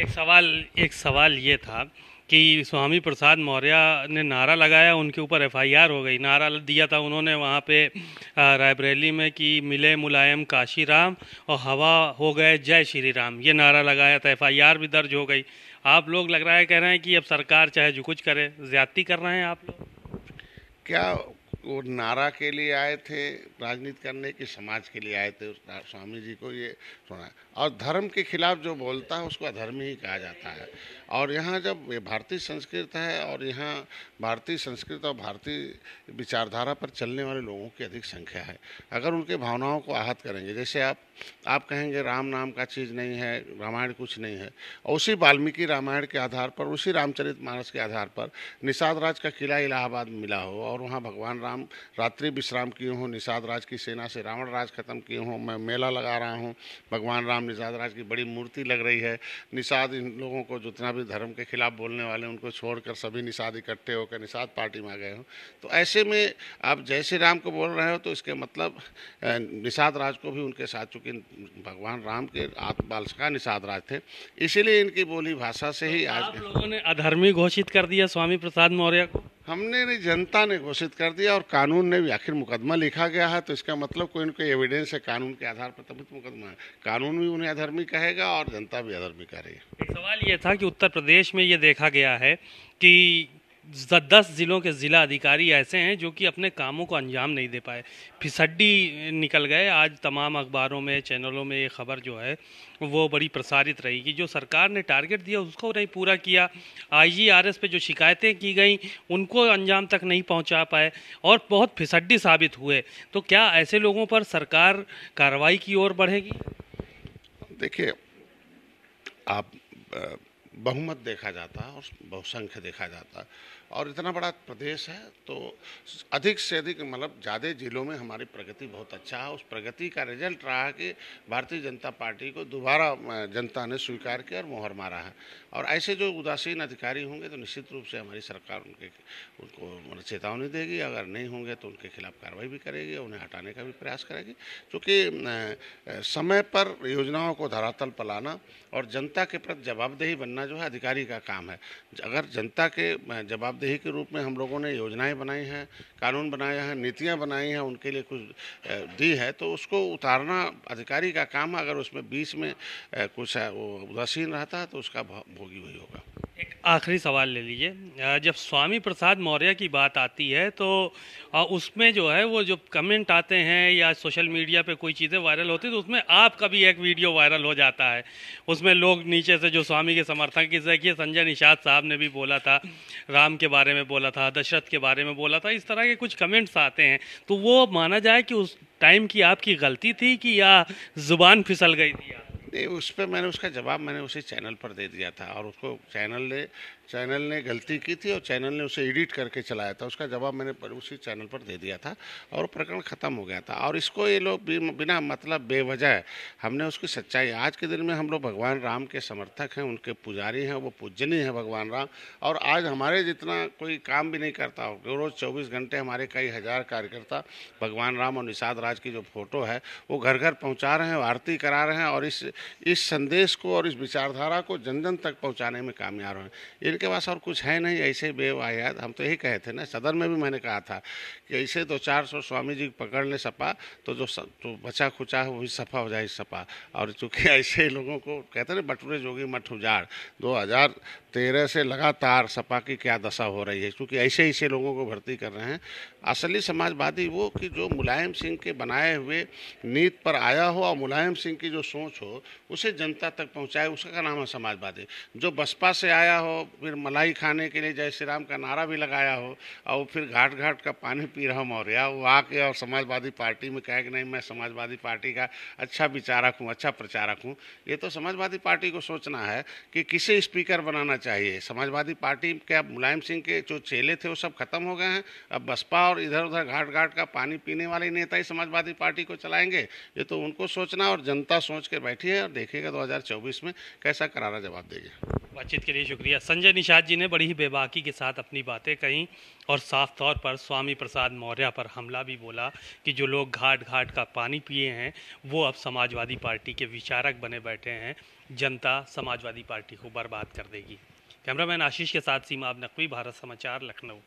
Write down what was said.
एक सवाल एक सवाल ये था कि स्वामी प्रसाद मौर्य ने नारा लगाया उनके ऊपर एफआईआर हो गई नारा दिया था उन्होंने वहाँ पे रायबरेली में कि मिले मुलायम काशी राम और हवा हो गए जय श्री राम ये नारा लगाया था एफआईआर भी दर्ज हो गई आप लोग लग रहा है कह रहे हैं कि अब सरकार चाहे जो कुछ करे ज्यादती कर रहे हैं आप लोग क्या वो नारा के लिए आए थे राजनीति करने की समाज के लिए आए थे उस स्वामी जी को ये सुना और धर्म के खिलाफ जो बोलता है उसको अधर्म ही कहा जाता है और यहाँ जब ये भारतीय संस्कृत है और यहाँ भारतीय संस्कृत और भारतीय विचारधारा पर चलने वाले लोगों की अधिक संख्या है अगर उनके भावनाओं को आहत करेंगे जैसे आप आप कहेंगे राम नाम का चीज़ नहीं है रामायण कुछ नहीं है और उसी वाल्मीकि रामायण के आधार पर उसी रामचरित मानस के आधार पर निषाद राज का किला इलाहाबाद में मिला हो और वहाँ भगवान राम रात्रि विश्राम किए हों निषाद राज की सेना से रावण राज खत्म किए हों मैं मेला लगा रहा हूँ भगवान राम राम निजाद राज की बड़ी मूर्ति लग रही है निषाद इन लोगों को जितना भी धर्म के खिलाफ बोलने वाले उनको छोड़कर सभी निषाद इकट्ठे होकर निषाद पार्टी में आ गए हों तो ऐसे में आप जय श्री राम को बोल रहे हो तो इसके मतलब निषाद राज को भी उनके साथ चूंकि भगवान राम के आत्मबाल का निषाद राज थे इसीलिए इनकी बोली भाषा से ही आज लोगों ने अधर्मी घोषित कर दिया स्वामी प्रसाद मौर्य को हमने नहीं जनता ने घोषित कर दिया और कानून ने भी आखिर मुकदमा लिखा गया है तो इसका मतलब कोई ना कोई एविडेंस है कानून के आधार पर तभी तो मुकदमा है कानून भी उन्हें अधर्मी कहेगा और जनता भी अधर्मी कह रही है सवाल ये था कि उत्तर प्रदेश में ये देखा गया है कि दस ज़िलों के ज़िला अधिकारी ऐसे हैं जो कि अपने कामों को अंजाम नहीं दे पाए फिसड्डी निकल गए आज तमाम अखबारों में चैनलों में ये खबर जो है वो बड़ी प्रसारित रहेगी जो सरकार ने टारगेट दिया उसको नहीं पूरा किया आईजीआरएस पे जो शिकायतें की गई उनको अंजाम तक नहीं पहुंचा पाए और बहुत फिसड्डी साबित हुए तो क्या ऐसे लोगों पर सरकार कार्रवाई की ओर बढ़ेगी देखिए आप बहुमत देखा जाता है और बहुसंख्य देखा जाता और इतना बड़ा प्रदेश है तो अधिक से अधिक मतलब ज़्यादा जिलों में हमारी प्रगति बहुत अच्छा है उस प्रगति का रिजल्ट रहा कि भारतीय जनता पार्टी को दोबारा जनता ने स्वीकार किया और मोहर मारा है और ऐसे जो उदासीन अधिकारी होंगे तो निश्चित रूप से हमारी सरकार उनके उनको मतलब चेतावनी देगी अगर नहीं होंगे तो उनके खिलाफ कार्रवाई भी करेगी उन्हें हटाने का भी प्रयास करेगी क्योंकि समय पर योजनाओं को धरातल पर लाना और जनता के प्रति जवाबदेही बनना जो है अधिकारी का काम है अगर जनता के जवाबदेही देही के रूप में हम लोगों ने योजनाएं बनाई हैं कानून बनाए हैं नीतियां बनाई हैं उनके लिए कुछ दी है तो उसको उतारना अधिकारी का काम अगर उसमें बीच में कुछ उदासीन रहता है तो उसका भोगी वही होगा आखिरी सवाल ले लीजिए जब स्वामी प्रसाद मौर्य की बात आती है तो उसमें जो है वो जो कमेंट आते हैं या सोशल मीडिया पे कोई चीज़ें वायरल होती तो उसमें आपका भी एक वीडियो वायरल हो जाता है उसमें लोग नीचे से जो स्वामी के समर्थक किस देखिए संजय निषाद साहब ने भी बोला था राम के बारे में बोला था दशरथ के बारे में बोला था इस तरह के कुछ कमेंट्स आते हैं तो वो माना जाए कि उस टाइम की आपकी गलती थी कि या ज़ुबान फिसल गई थी नहीं उस पर मैंने उसका जवाब मैंने उसी चैनल पर दे दिया था और उसको चैनल ने चैनल ने गलती की थी और चैनल ने उसे एडिट करके चलाया था उसका जवाब मैंने उसी चैनल पर दे दिया था और प्रकरण ख़त्म हो गया था और इसको ये लोग बिना मतलब बेवजह हमने उसकी सच्चाई आज के दिन में हम लोग भगवान राम के समर्थक हैं उनके पुजारी हैं वो पूजनीय हैं भगवान राम और आज हमारे जितना कोई काम भी नहीं करता हो रोज़ चौबीस घंटे हमारे कई हज़ार कार्यकर्ता भगवान राम और निषाद राज की जो फ़ोटो है वो घर घर पहुँचा रहे हैं आरती करा रहे हैं और इस इस संदेश को और इस विचारधारा को जन जन तक पहुँचाने में कामयाब हैं के पास और कुछ है नहीं ऐसे बेवायात हम तो यही कहे थे ना सदन में भी मैंने कहा था कि ऐसे दो तो चार सौ स्वामी जी पकड़ ले सपा तो जो स, तो बचा खुचा है वो भी सफा हो जाए सपा और चूँकि ऐसे लोगों को कहते ना बटूरे जोगी मठ उजाड़ दो हज़ार तेरह से लगातार सपा की क्या दशा हो रही है क्योंकि ऐसे ऐसे लोगों को भर्ती कर रहे हैं असली समाजवादी वो कि जो मुलायम सिंह के बनाए हुए नीत पर आया हो और मुलायम सिंह की जो सोच हो उसे जनता तक पहुंचाए उसका नाम है समाजवादी जो बसपा से आया हो फिर मलाई खाने के लिए जय श्री राम का नारा भी लगाया हो और फिर घाट घाट का पानी पी रहा मौर्य वो आके और समाजवादी पार्टी में कहे कि नहीं मैं समाजवादी पार्टी का अच्छा विचारक हूँ अच्छा प्रचारक हूँ ये तो समाजवादी पार्टी को सोचना है कि किसे स्पीकर बनाना चाहिए समाजवादी पार्टी के अब मुलायम सिंह के जो चेले थे वो सब खत्म हो गए हैं अब बसपा और इधर उधर घाट घाट का पानी पीने वाले नेता ही समाजवादी पार्टी को चलाएंगे ये तो उनको सोचना और जनता सोच के बैठी है और देखेगा दो में कैसा करारा जवाब देगी बातचीत के लिए शुक्रिया संजय निषाद जी ने बड़ी ही बेबाकी के साथ अपनी बातें कहीं और साफ तौर पर स्वामी प्रसाद मौर्य पर हमला भी बोला कि जो लोग घाट घाट का पानी पिए हैं वो अब समाजवादी पार्टी के विचारक बने बैठे हैं जनता समाजवादी पार्टी को बर्बाद कर देगी कैमरामैन आशीष के साथ सीमा अब नकवी भारत समाचार लखनऊ